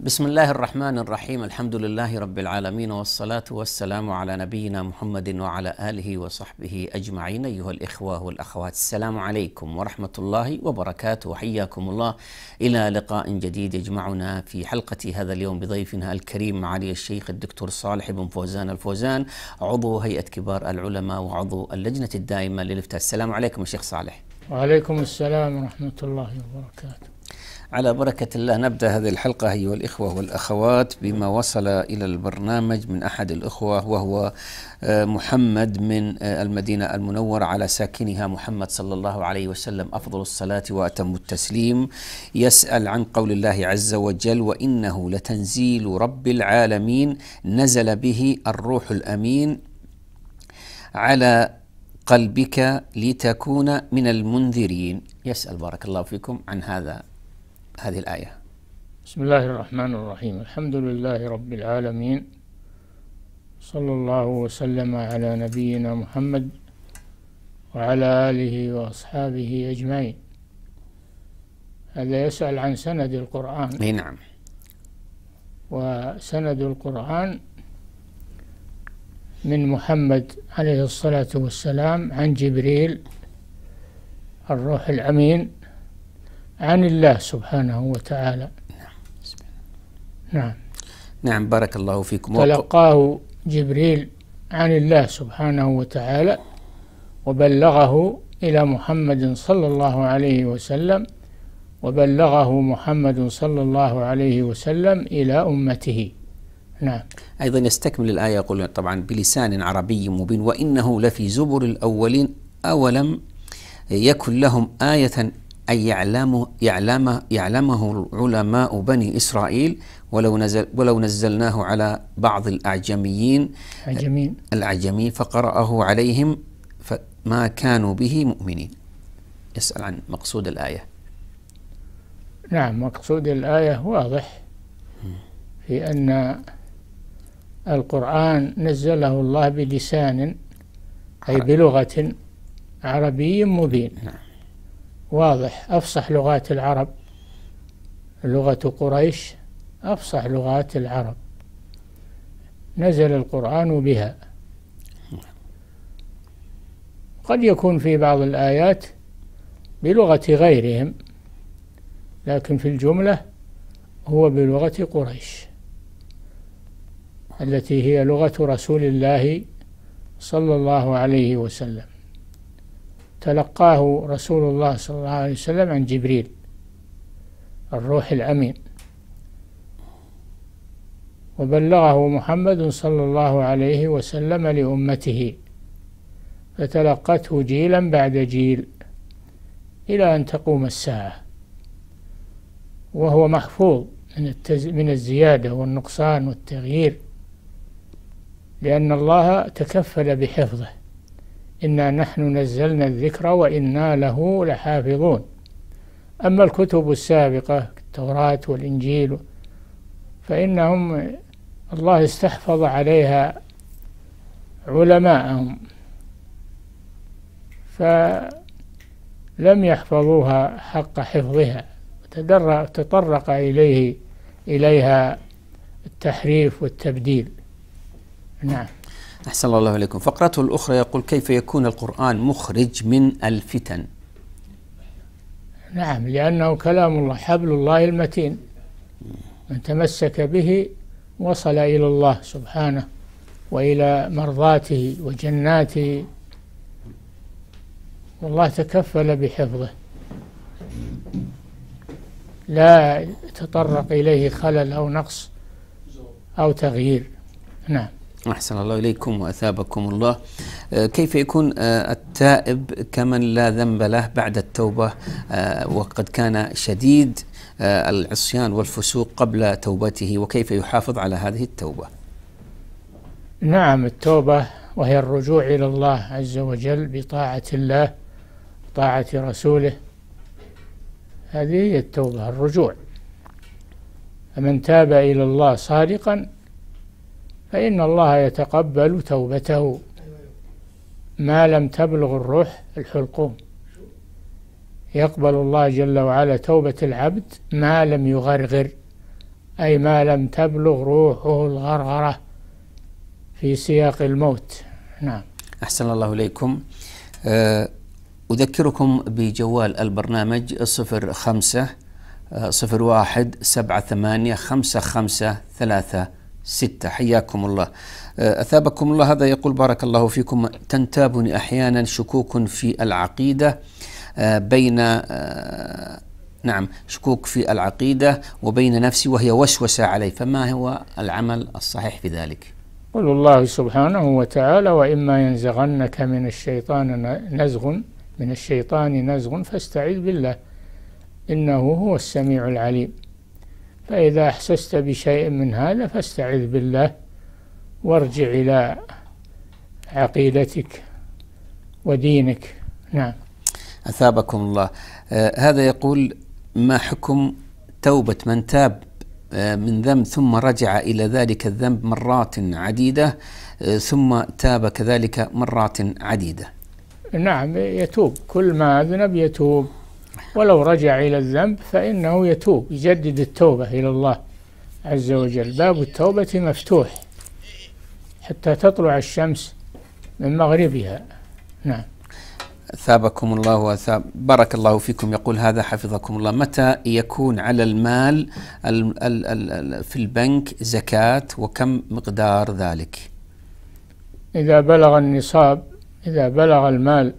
بسم الله الرحمن الرحيم الحمد لله رب العالمين والصلاة والسلام على نبينا محمد وعلى آله وصحبه أجمعين أيها الإخوة والأخوات السلام عليكم ورحمة الله وبركاته حياكم الله إلى لقاء جديد يجمعنا في حلقة هذا اليوم بضيفنا الكريم معالي الشيخ الدكتور صالح بن فوزان الفوزان عضو هيئة كبار العلماء وعضو اللجنة الدائمة للإفتاء السلام عليكم الشيخ صالح وعليكم السلام ورحمة الله وبركاته على بركة الله نبدأ هذه الحلقة أيها الإخوة والأخوات بما وصل إلى البرنامج من أحد الإخوة وهو آه، محمد من آه، المدينة المنورة على ساكنها محمد صلى الله عليه وسلم أفضل الصلاة وأتم التسليم يسأل عن قول الله عز وجل وإنه لتنزيل رب العالمين نزل به الروح الأمين على قلبك لتكون من المنذرين يسأل بارك الله فيكم عن هذا هذه الآية بسم الله الرحمن الرحيم الحمد لله رب العالمين صلى الله وسلم على نبينا محمد وعلى آله وأصحابه أجمعين هذا يسأل عن سند القرآن نعم وسند القرآن من محمد عليه الصلاة والسلام عن جبريل الروح الأمين عن الله سبحانه وتعالى نعم نعم بارك الله فيكم تلقاه جبريل عن الله سبحانه وتعالى وبلغه إلى محمد صلى الله عليه وسلم وبلغه محمد صلى الله عليه وسلم إلى أمته نعم أيضا يستكمل الآية يقول طبعا بلسان عربي مبين وإنه لفي زبر الأولين أولم يكن لهم آية أن يعلمه, يعلمه, يعلمه علماء بني إسرائيل ولو, نزل ولو نزلناه على بعض الأعجميين عجمين. الأعجمين فقرأه عليهم فما كانوا به مؤمنين يسأل عن مقصود الآية نعم مقصود الآية واضح في أن القرآن نزله الله بلسان أي بلغة عربي مبين نعم واضح أفصح لغات العرب لغة قريش أفصح لغات العرب نزل القرآن بها قد يكون في بعض الآيات بلغة غيرهم لكن في الجملة هو بلغة قريش التي هي لغة رسول الله صلى الله عليه وسلم تلقاه رسول الله صلى الله عليه وسلم عن جبريل الروح الأمين وبلغه محمد صلى الله عليه وسلم لأمته فتلقته جيلا بعد جيل إلى أن تقوم الساعة وهو محفوظ من, التز... من الزيادة والنقصان والتغيير لأن الله تكفل بحفظه إنا نحن نزلنا الذكر وإنا له لحافظون أما الكتب السابقة التوراة والإنجيل فإنهم الله استحفظ عليها علماءهم فلم يحفظوها حق حفظها تطرق إليه إليها التحريف والتبديل نعم أحسن الله إليكم فقرته الأخرى يقول كيف يكون القرآن مخرج من الفتن نعم لأنه كلام الله حبل الله المتين من تمسك به وصل إلى الله سبحانه وإلى مرضاته وجناته والله تكفل بحفظه لا تطرق إليه خلل أو نقص أو تغيير نعم أحسن الله إليكم وأثابكم الله آه، كيف يكون آه، التائب كمن لا ذنب له بعد التوبة آه، وقد كان شديد العصيان والفسوق قبل توبته وكيف يحافظ على هذه التوبة نعم التوبة وهي الرجوع إلى الله عز وجل بطاعة الله طاعة رسوله هذه هي التوبة الرجوع فمن تاب إلى الله صادقا فإن الله يتقبل توبته ما لم تبلغ الروح الحلقوم يقبل الله جل وعلا توبة العبد ما لم يغرغر أي ما لم تبلغ روحه الغرغرة في سياق الموت نعم أحسن الله إليكم آه، أذكركم بجوال البرنامج صفر خمسة آه، صفر واحد سبعة ثمانية خمسة خمسة ثلاثة ستة حياكم الله آه، أثابكم الله هذا يقول بارك الله فيكم تنتابني أحيانا شكوك في العقيدة آه، بين آه، نعم شكوك في العقيدة وبين نفسي وهي وسوسة علي فما هو العمل الصحيح في ذلك قل الله سبحانه وتعالى وإما ينزغنك من الشيطان نزغ من الشيطان نزغ فاستعذ بالله إنه هو السميع العليم فإذا أحسست بشيء من هذا فاستعذ بالله وارجع إلى عقيدتك ودينك نعم أثابكم الله آه، هذا يقول ما حكم توبة من تاب آه، من ذنب ثم رجع إلى ذلك الذنب مرات عديدة آه، ثم تاب كذلك مرات عديدة نعم يتوب كل ما أذنب يتوب ولو رجع إلى الذنب فإنه يتوب يجدد التوبة إلى الله عز وجل باب التوبة مفتوح حتى تطلع الشمس من مغربها نعم ثابكم الله وثاب بارك الله فيكم يقول هذا حفظكم الله متى يكون على المال الـ ال ال في البنك زكاة وكم مقدار ذلك إذا بلغ النصاب إذا بلغ المال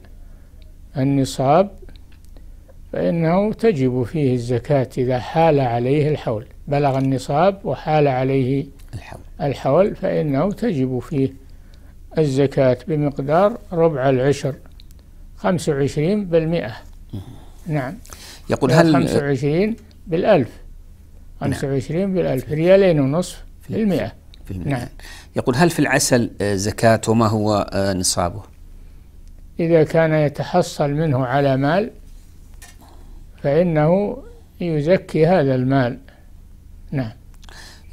النصاب فإنه تجب فيه الزكاة إذا حال عليه الحول بلغ النصاب وحال عليه الحول, الحول فإنه تجب فيه الزكاة بمقدار ربع العشر 25 بالمئة نعم يقول يعني هل 25 بالألف 25 نعم. بالألف ريالين ونصف في المئة في المئة نعم يقول هل في العسل آه، زكاة وما هو آه، نصابه إذا كان يتحصل منه على مال فإنه يزكي هذا المال نعم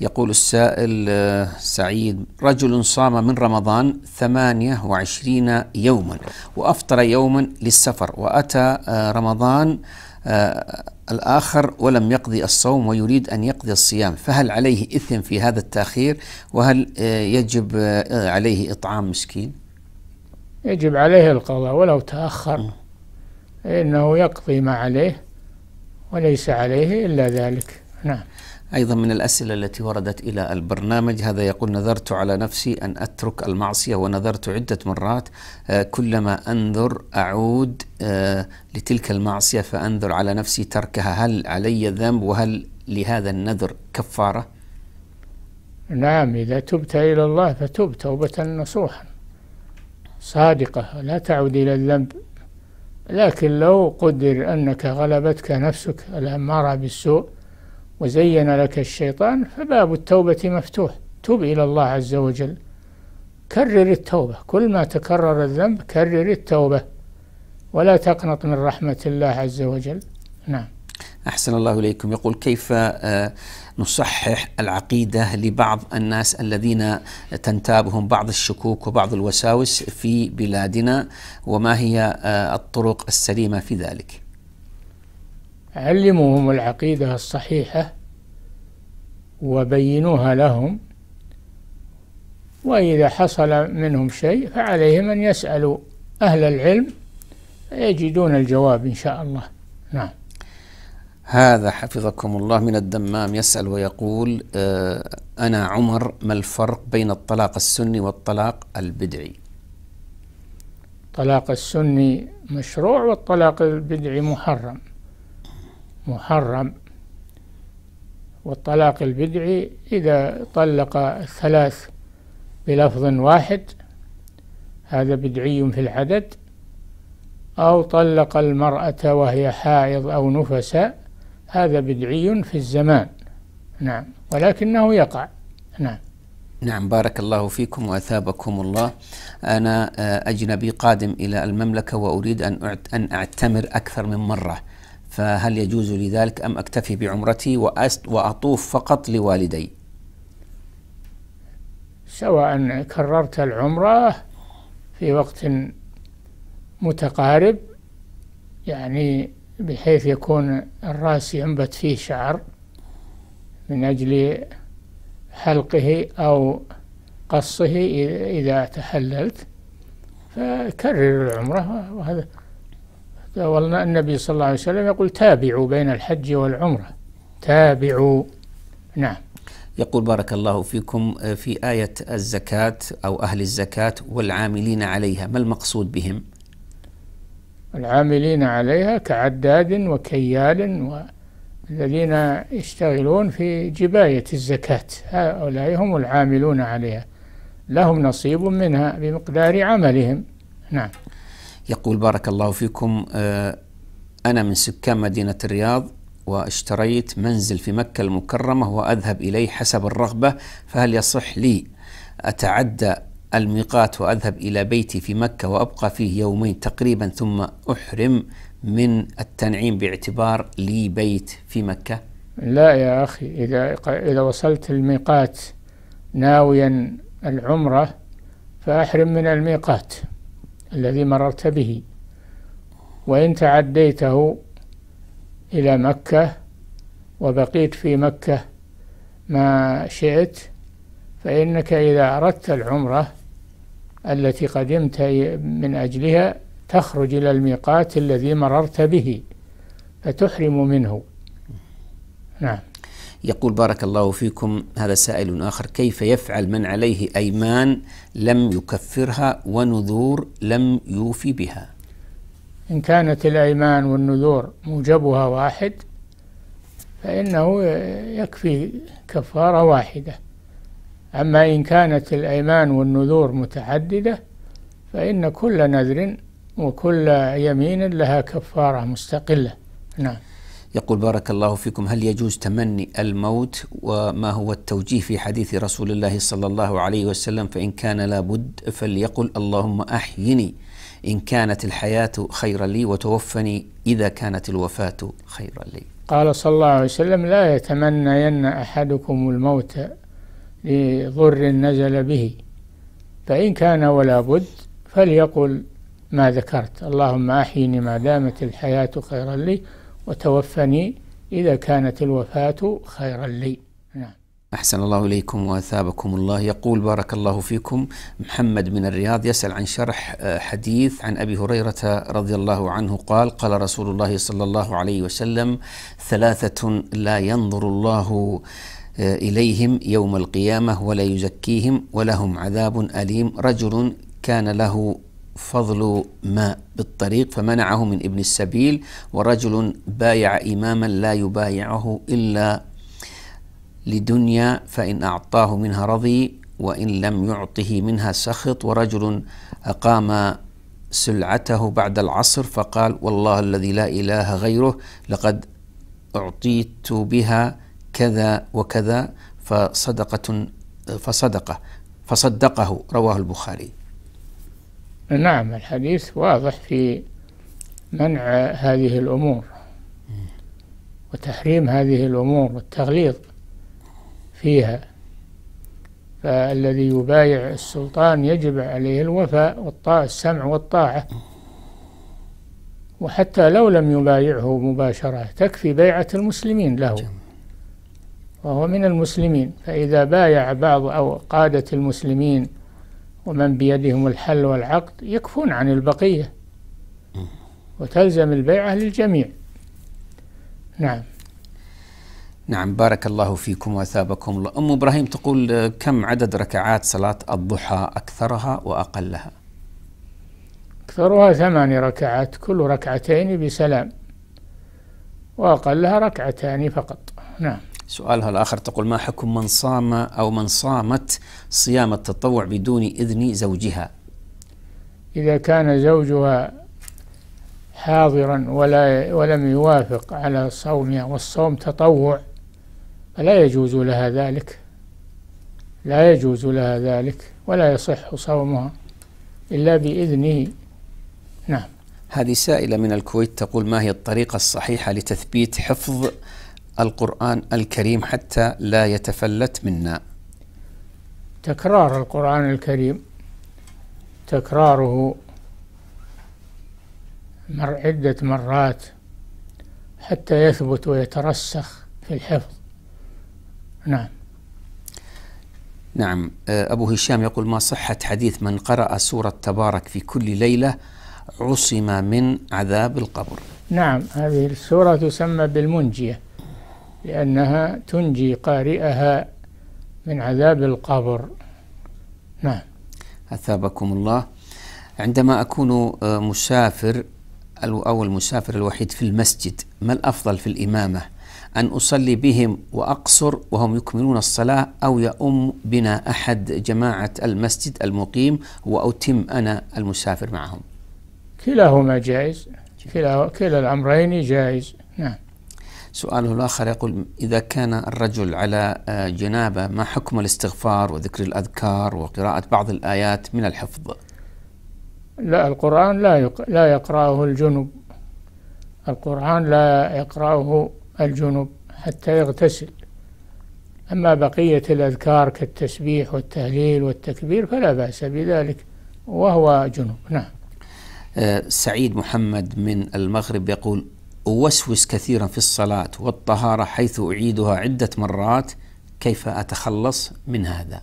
يقول السائل آه، سعيد رجل صام من رمضان 28 يوما وأفطر يوما للسفر وأتى آه، رمضان آه، الآخر ولم يقضي الصوم ويريد أن يقضي الصيام فهل عليه إثم في هذا التأخير وهل يجب عليه إطعام مسكين يجب عليه القضاء ولو تأخر إنه يقضي ما عليه وليس عليه إلا ذلك نعم أيضا من الأسئلة التي وردت إلى البرنامج هذا يقول نذرت على نفسي أن أترك المعصية ونذرت عدة مرات آه، كلما أنذر أعود آه، لتلك المعصية فأنذر على نفسي تركها هل علي ذنب وهل لهذا النذر كفارة؟ نعم إذا تبت إلى الله فتب توبة نصوحا صادقة لا تعود إلى الذنب لكن لو قدر أنك غلبتك نفسك الأمارة بالسوء وزين لك الشيطان فباب التوبة مفتوح تب إلى الله عز وجل كرر التوبة كل ما تكرر الذنب كرر التوبة ولا تقنط من رحمة الله عز وجل نعم أحسن الله إليكم يقول كيف آه، نصحح العقيدة لبعض الناس الذين تنتابهم بعض الشكوك وبعض الوساوس في بلادنا وما هي آه، الطرق السليمة في ذلك علموهم العقيدة الصحيحة وبينوها لهم وإذا حصل منهم شيء فعليهم أن يسألوا أهل العلم يجدون الجواب إن شاء الله نعم هذا حفظكم الله من الدمام يسأل ويقول آه، أنا عمر ما الفرق بين الطلاق السني والطلاق البدعي الطلاق السني مشروع والطلاق البدعي محرم محرم والطلاق البدعي إذا طلق الثلاث بلفظ واحد هذا بدعي في العدد أو طلق المرأة وهي حائض أو نفساء هذا بدعي في الزمان نعم ولكنه يقع نعم نعم بارك الله فيكم واثابكم الله. انا آه، اجنبي قادم الى المملكه واريد ان ان اعتمر اكثر من مره. فهل يجوز لي ذلك ام اكتفي بعمرتي وأست واطوف فقط لوالدي؟ سواء كررت العمره في وقت متقارب يعني بحيث يكون الرأس ينبت فيه شعر من أجل حلقه أو قصه إذا تحللت فكرر العمرة وهذا والله النبي صلى الله عليه وسلم يقول تابعوا بين الحج والعمرة تابعوا نعم يقول بارك الله فيكم في آية الزكاة أو أهل الزكاة والعاملين عليها ما المقصود بهم؟ العاملين عليها كعداد وكيال والذين يشتغلون في جباية الزكاة هؤلاء هم العاملون عليها لهم نصيب منها بمقدار عملهم نعم يقول بارك الله فيكم آه، أنا من سكان مدينة الرياض واشتريت منزل في مكة المكرمة وأذهب إليه حسب الرغبة فهل يصح لي أتعدى الميقات وأذهب إلى بيتي في مكة وأبقى فيه يومين تقريبا ثم أحرم من التنعيم باعتبار لي بيت في مكة لا يا أخي إذا, إذا وصلت الميقات ناويا العمرة فأحرم من الميقات الذي مررت به وإن تعديته إلى مكة وبقيت في مكة ما شئت فإنك إذا أردت العمرة التي قدمت من أجلها تخرج إلى الميقات الذي مررت به فتحرم منه نعم يقول بارك الله فيكم هذا سائل آخر كيف يفعل من عليه أيمان لم يكفرها ونذور لم يوفي بها إن كانت الأيمان والنذور موجبها واحد فإنه يكفي كفارة واحدة أما إن كانت الأيمان والنذور متعددة فإن كل نذر وكل يمين لها كفارة مستقلة نعم يقول بارك الله فيكم هل يجوز تمني الموت وما هو التوجيه في حديث رسول الله صلى الله عليه وسلم فإن كان لابد فليقل اللهم أحيني إن كانت الحياة خيرا لي وتوفني إذا كانت الوفاة خيرا لي قال صلى الله عليه وسلم لا يتمنين أحدكم الموت لضر نزل به فإن كان ولا بد فليقل ما ذكرت اللهم أحيني ما دامت الحياة خيرا لي وتوفني إذا كانت الوفاة خيرا لي نعم أحسن الله إليكم وأثابكم الله يقول بارك الله فيكم محمد من الرياض يسأل عن شرح آه، حديث عن أبي هريرة رضي الله عنه قال قال رسول الله صلى الله عليه وسلم ثلاثة لا ينظر الله آه، إليهم يوم القيامة ولا يزكيهم ولهم عذاب أليم رجل كان له فضل ماء بالطريق فمنعه من ابن السبيل ورجل بايع إماما لا يبايعه إلا لدنيا فإن أعطاه منها رضي وإن لم يعطه منها سخط ورجل أقام سلعته بعد العصر فقال والله الذي لا إله غيره لقد أعطيت بها كذا وكذا فصدقة فصدقة فصدقه رواه البخاري نعم الحديث واضح في منع هذه الأمور وتحريم هذه الأمور والتغليظ فيها فالذي يبايع السلطان يجب عليه الوفاء والطاعة السمع والطاعة وحتى لو لم يبايعه مباشرة تكفي بيعة المسلمين له جميل. وهو من المسلمين فإذا بايع بعض أو قادة المسلمين ومن بيدهم الحل والعقد يكفون عن البقية وتلزم البيعة للجميع نعم نعم بارك الله فيكم وثابكم الله أم إبراهيم تقول كم عدد ركعات صلاة الضحى أكثرها وأقلها أكثرها ثمان ركعات كل ركعتين بسلام وأقلها ركعتان فقط نعم سؤالها الآخر تقول ما حكم من صام أو من صامت صيام التطوع بدون إذن زوجها إذا كان زوجها حاضرا ولا ولم يوافق على صومها والصوم تطوع فلا يجوز لها ذلك لا يجوز لها ذلك ولا يصح صومها إلا بإذنه نعم هذه سائلة من الكويت تقول ما هي الطريقة الصحيحة لتثبيت حفظ القرآن الكريم حتى لا يتفلت منا تكرار القرآن الكريم تكراره مر عدة مرات حتى يثبت ويترسخ في الحفظ نعم نعم آه، أبو هشام يقول ما صحة حديث من قرأ سورة تبارك في كل ليلة عصم من عذاب القبر نعم هذه السورة تسمى بالمنجية لأنها تنجي قارئها من عذاب القبر نعم أثابكم الله عندما أكون آه، مسافر أو المسافر الوحيد في المسجد ما الأفضل في الإمامة أن أصلي بهم وأقصر وهم يكملون الصلاة أو يؤم بنا أحد جماعة المسجد المقيم وأتم أنا المسافر معهم كلاهما جائز كلا, كلا الأمرين جائز نعم سؤاله الآخر يقول إذا كان الرجل على آه، جنابة ما حكم الاستغفار وذكر الأذكار وقراءة بعض الآيات من الحفظ لا القرآن لا يق... لا يقرأه الجنب القرآن لا يقرأه الجنب حتى يغتسل أما بقية الأذكار كالتسبيح والتهليل والتكبير فلا بأس بذلك وهو جنب نعم آه، سعيد محمد من المغرب يقول أوسوس كثيرا في الصلاة والطهارة حيث أعيدها عدة مرات كيف أتخلص من هذا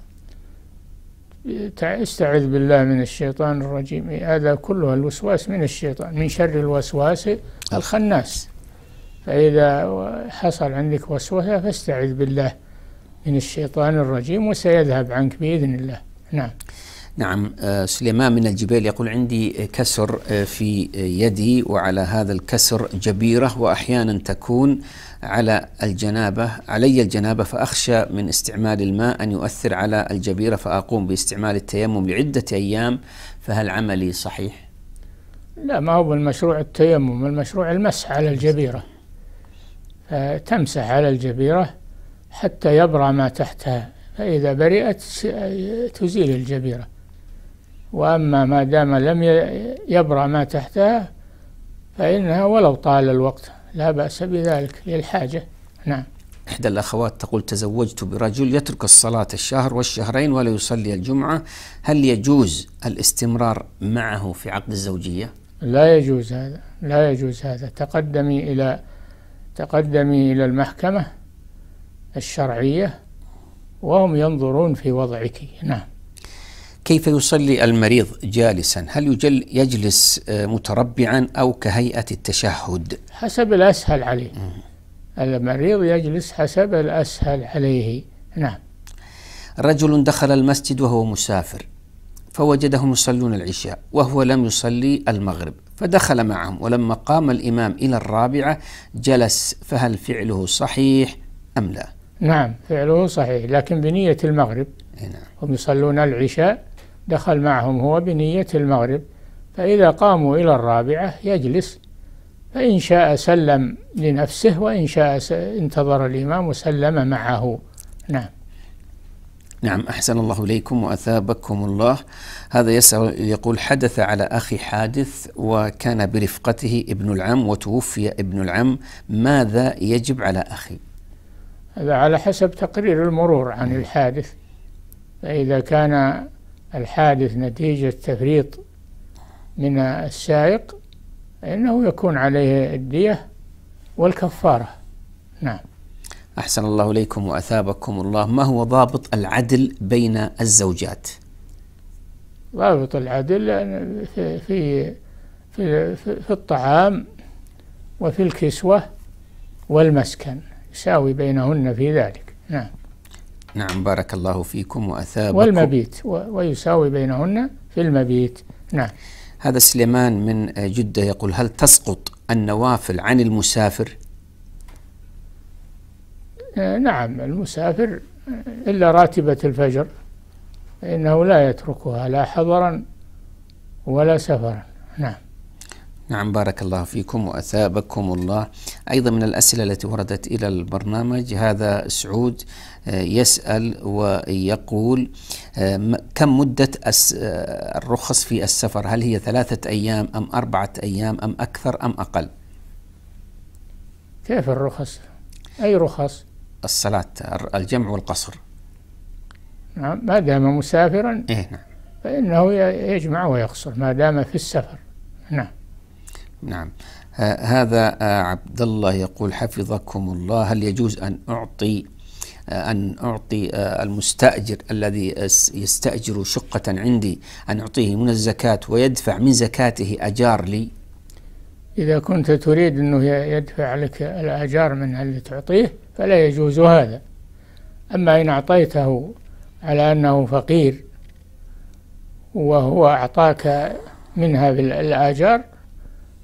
استعذ بالله من الشيطان الرجيم إيه، هذا كله الوسواس من الشيطان من شر الوسواس الخناس فإذا حصل عندك وسوسة فاستعذ بالله من الشيطان الرجيم وسيذهب عنك بإذن الله نعم نعم آه، سليمان من الجبيل يقول عندي كسر آه، في يدي وعلى هذا الكسر جبيرة وأحيانا تكون على الجنابة علي الجنابة فأخشى من استعمال الماء أن يؤثر على الجبيرة فأقوم باستعمال التيمم لعدة أيام فهل عملي صحيح؟ لا ما هو المشروع التيمم المشروع المسح على الجبيرة آه، تمسح على الجبيرة حتى يبرى ما تحتها فإذا برئت تزيل الجبيرة وأما ما دام لم يبرأ ما تحتها فإنها ولو طال الوقت لا بأس بذلك للحاجة نعم إحدى الأخوات تقول تزوجت برجل يترك الصلاة الشهر والشهرين ولا يصلي الجمعة هل يجوز الاستمرار معه في عقد الزوجية؟ لا يجوز هذا لا يجوز هذا تقدمي إلى تقدمي إلى المحكمة الشرعية وهم ينظرون في وضعك نعم كيف يصلي المريض جالسا هل يجل يجلس آه، متربعا أو كهيئة التشهد حسب الأسهل عليه المريض يجلس حسب الأسهل عليه نعم رجل دخل المسجد وهو مسافر فوجدهم يصلون العشاء وهو لم يصلي المغرب فدخل معهم ولما قام الإمام إلى الرابعة جلس فهل فعله صحيح أم لا نعم فعله صحيح لكن بنية المغرب إيه، نعم. هم يصلون العشاء دخل معهم هو بنية المغرب فإذا قاموا إلى الرابعة يجلس فإن شاء سلم لنفسه وإن شاء انتظر الإمام وسلم معه نعم نعم أحسن الله إليكم وأثابكم الله هذا يسأل يقول حدث على أخي حادث وكان برفقته ابن العم وتوفي ابن العم ماذا يجب على أخي هذا على حسب تقرير المرور عن الحادث فإذا كان الحادث نتيجة تفريط من السائق إنه يكون عليه الدية والكفارة نعم أحسن الله إليكم وأثابكم الله ما هو ضابط العدل بين الزوجات ضابط العدل في في في, في الطعام وفي الكسوة والمسكن يساوي بينهن في ذلك نعم نعم بارك الله فيكم وأثابكم والمبيت ويساوي بينهن في المبيت نعم هذا سليمان من جدة يقول هل تسقط النوافل عن المسافر آه، نعم المسافر آه، إلا راتبة الفجر فإنه لا يتركها لا حضرا ولا سفرا نعم نعم بارك الله فيكم وأثابكم الله أيضا من الأسئلة التي وردت إلى البرنامج هذا سعود آه، يسأل ويقول آه، كم مدة آه، الرخص في السفر هل هي ثلاثة أيام أم أربعة أيام أم أكثر أم أقل كيف الرخص أي رخص الصلاة الجمع والقصر نعم ما دام مسافرا إيه نعم. فإنه يجمع ويقصر ما دام في السفر نعم نعم آه، هذا آه، عبد الله يقول حفظكم الله هل يجوز أن أعطي آه، أن أعطي المستأجر الذي يستأجر شقة عندي أن أعطيه من الزكاة ويدفع من زكاته أجار لي إذا كنت تريد أنه يدفع لك الأجار من اللي تعطيه فلا يجوز هذا أما إن أعطيته على أنه فقير وهو أعطاك منها بالآجار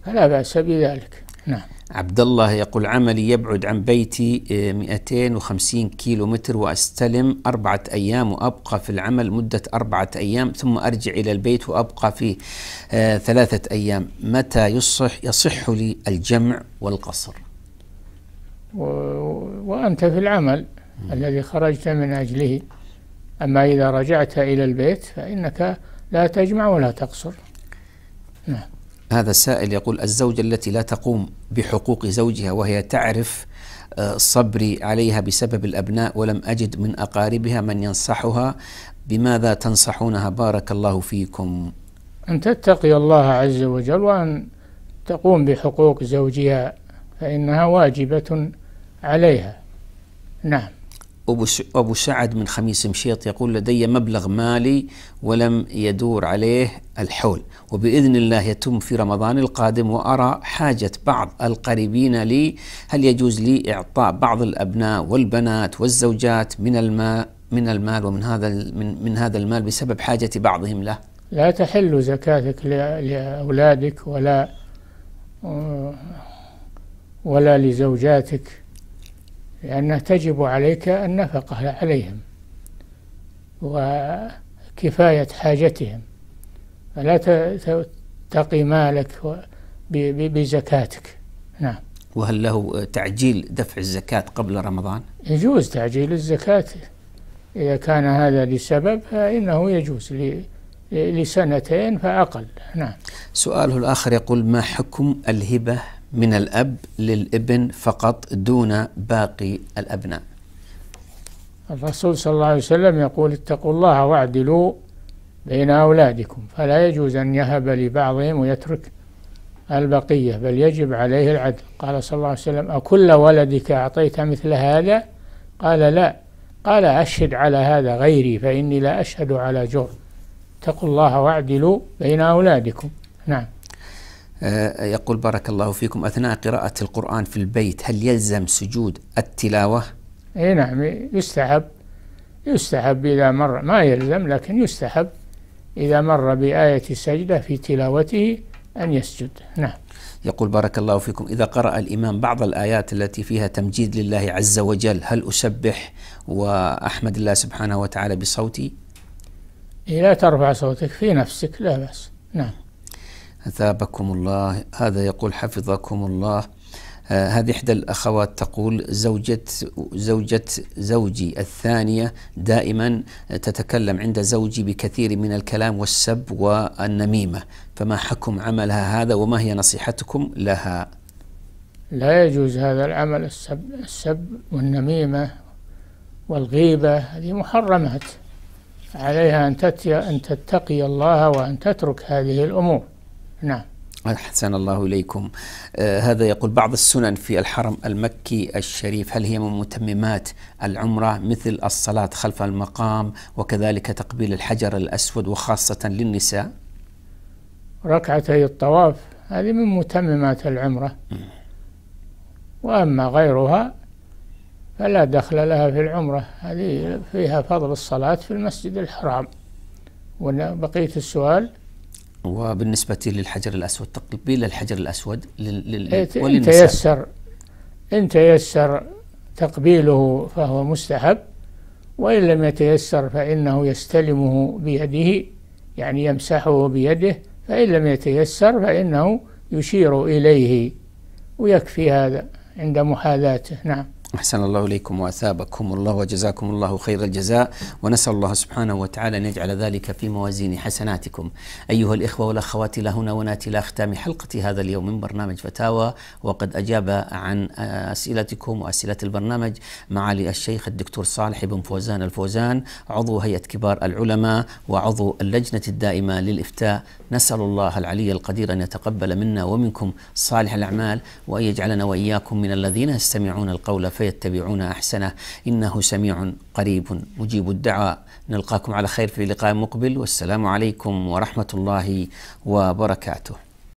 فلا بأس بذلك نعم عبد الله يقول عملي يبعد عن بيتي 250 كيلو متر وأستلم أربعة أيام وأبقى في العمل مدة أربعة أيام ثم أرجع إلى البيت وأبقى في آه، ثلاثة أيام متى يصح, يصح لي الجمع والقصر و... وأنت في العمل م. الذي خرجت من أجله أما إذا رجعت إلى البيت فإنك لا تجمع ولا تقصر نعم هذا السائل يقول الزوجة التي لا تقوم بحقوق زوجها وهي تعرف آه، صبري عليها بسبب الأبناء ولم أجد من أقاربها من ينصحها بماذا تنصحونها بارك الله فيكم أن تتقي الله عز وجل وأن تقوم بحقوق زوجها فإنها واجبة عليها نعم أبو سعد من خميس مشيط يقول لدي مبلغ مالي ولم يدور عليه الحول وبإذن الله يتم في رمضان القادم وأرى حاجة بعض القريبين لي هل يجوز لي إعطاء بعض الأبناء والبنات والزوجات من الماء من المال ومن هذا من, من هذا المال بسبب حاجة بعضهم له لا تحل زكاتك لأولادك ولا ولا لزوجاتك لأنه تجب عليك النفقة عليهم وكفاية حاجتهم فلا تقي مالك بزكاتك نعم وهل له تعجيل دفع الزكاة قبل رمضان؟ يجوز تعجيل الزكاة إذا كان هذا لسبب فإنه يجوز لسنتين فأقل نعم سؤاله الآخر يقول ما حكم الهبة من الأب للابن فقط دون باقي الأبناء الرسول صلى الله عليه وسلم يقول اتقوا الله واعدلوا بين أولادكم فلا يجوز أن يهب لبعضهم ويترك البقية بل يجب عليه العدل قال صلى الله عليه وسلم أكل ولدك أعطيت مثل هذا قال لا قال أشهد على هذا غيري فإني لا أشهد على جور اتقوا الله واعدلوا بين أولادكم نعم آه، يقول بارك الله فيكم أثناء قراءة القرآن في البيت هل يلزم سجود التلاوة؟ أي نعم يستحب يستحب إذا مر ما يلزم لكن يستحب إذا مر بآية السجدة في تلاوته أن يسجد نعم يقول بارك الله فيكم إذا قرأ الإمام بعض الآيات التي فيها تمجيد لله عز وجل هل أسبح وأحمد الله سبحانه وتعالى بصوتي؟ لا ترفع صوتك في نفسك لا بأس نعم أثابكم الله هذا يقول حفظكم الله آه، هذه إحدى الأخوات تقول زوجة زوجة زوجي الثانية دائما تتكلم عند زوجي بكثير من الكلام والسب والنميمة فما حكم عملها هذا وما هي نصيحتكم لها لا يجوز هذا العمل السب, السب والنميمة والغيبة هذه محرمات عليها أن, أن تتقي الله وأن تترك هذه الأمور نعم أحسن الله إليكم آه هذا يقول بعض السنن في الحرم المكي الشريف هل هي من متممات العمرة مثل الصلاة خلف المقام وكذلك تقبيل الحجر الأسود وخاصة للنساء ركعتي الطواف هذه من متممات العمرة وأما غيرها فلا دخل لها في العمرة هذه فيها فضل الصلاة في المسجد الحرام وبقية السؤال وبالنسبة للحجر الأسود تقبيل الحجر الأسود لل... إيه، إن تيسر إن تيسر تقبيله فهو مستحب وإن لم يتيسر فإنه يستلمه بيده يعني يمسحه بيده فإن لم يتيسر فإنه يشير إليه ويكفي هذا عند محاذاته نعم أحسن الله إليكم وأثابكم الله وجزاكم الله خير الجزاء ونسأل الله سبحانه وتعالى أن يجعل ذلك في موازين حسناتكم أيها الإخوة والأخوات إلى هنا ونأتي إلى ختام حلقة هذا اليوم من برنامج فتاوى وقد أجاب عن أسئلتكم وأسئلة البرنامج معالي الشيخ الدكتور صالح بن فوزان الفوزان عضو هيئة كبار العلماء وعضو اللجنة الدائمة للإفتاء نسأل الله العلي القدير أن يتقبل منا ومنكم صالح الأعمال وأن يجعلنا وإياكم من الذين يستمعون القول فيتبعون أحسنه إنه سميع قريب مجيب الدعاء نلقاكم على خير في لقاء مقبل والسلام عليكم ورحمة الله وبركاته